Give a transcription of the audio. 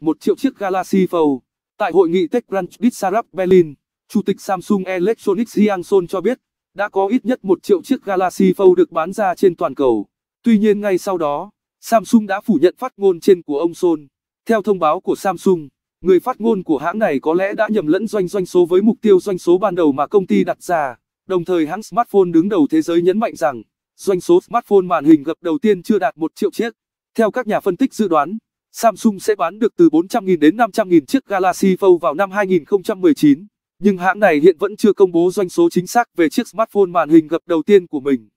1 triệu chiếc Galaxy Fold. Tại hội nghị TechCrunch Disrupt Berlin, Chủ tịch Samsung Electronics Yang Son cho biết, đã có ít nhất 1 triệu chiếc Galaxy Fold được bán ra trên toàn cầu. Tuy nhiên ngay sau đó, Samsung đã phủ nhận phát ngôn trên của ông Son. Theo thông báo của Samsung, người phát ngôn của hãng này có lẽ đã nhầm lẫn doanh doanh số với mục tiêu doanh số ban đầu mà công ty đặt ra. Đồng thời hãng smartphone đứng đầu thế giới nhấn mạnh rằng, doanh số smartphone màn hình gập đầu tiên chưa đạt 1 triệu chiếc. Theo các nhà phân tích dự đoán, Samsung sẽ bán được từ 400.000 đến 500.000 chiếc Galaxy Fold vào năm 2019, nhưng hãng này hiện vẫn chưa công bố doanh số chính xác về chiếc smartphone màn hình gập đầu tiên của mình.